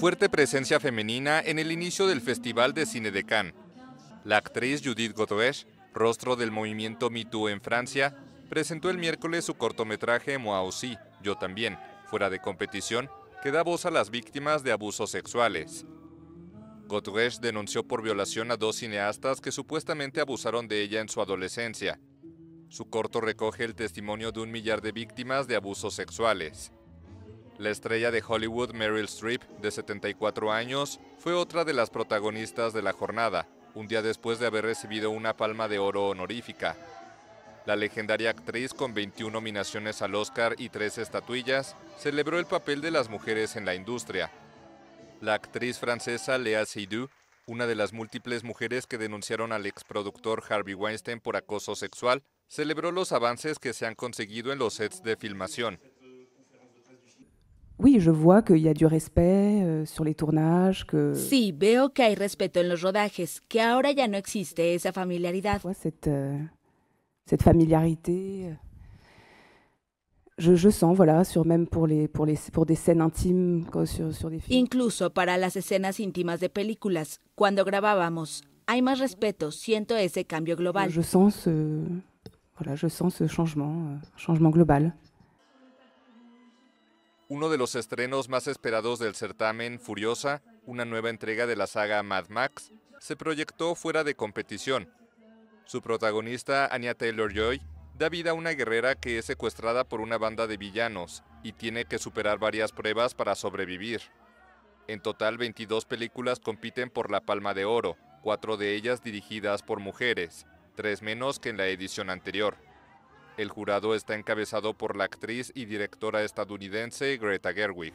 Fuerte presencia femenina en el inicio del Festival de Cine de Cannes. La actriz Judith Godrèche, rostro del movimiento #MeToo en Francia, presentó el miércoles su cortometraje Moi Yo también, fuera de competición, que da voz a las víctimas de abusos sexuales. Godrèche denunció por violación a dos cineastas que supuestamente abusaron de ella en su adolescencia. Su corto recoge el testimonio de un millar de víctimas de abusos sexuales. La estrella de Hollywood Meryl Streep, de 74 años, fue otra de las protagonistas de la jornada, un día después de haber recibido una palma de oro honorífica. La legendaria actriz, con 21 nominaciones al Oscar y 3 estatuillas, celebró el papel de las mujeres en la industria. La actriz francesa Léa Seydoux, una de las múltiples mujeres que denunciaron al exproductor Harvey Weinstein por acoso sexual, celebró los avances que se han conseguido en los sets de filmación, oui, je vois qu'il y a du respect euh, sur les tournages, que... Sí, veo que hay respeto en los rodajes, que ahora ya no existe esa familiaridad. cette, euh, cette familiarité... Euh. Je, je sens, voilà, sur même pour, les, pour, les, pour des scènes intimes, quoi, sur, sur des films. Incluso para las escenas íntimas de películas, cuando grabábamos, hay más respeto, siento ese cambio global. Je sens ce, voilà, je sens ce changement, euh, changement global. uno de los estrenos más esperados del certamen Furiosa, una nueva entrega de la saga Mad Max, se proyectó fuera de competición. Su protagonista, Anya Taylor-Joy, da vida a una guerrera que es secuestrada por una banda de villanos y tiene que superar varias pruebas para sobrevivir. En total, 22 películas compiten por la Palma de Oro, cuatro de ellas dirigidas por mujeres, tres menos que en la edición anterior. El jurado está encabezado por la actriz y directora estadounidense Greta Gerwig.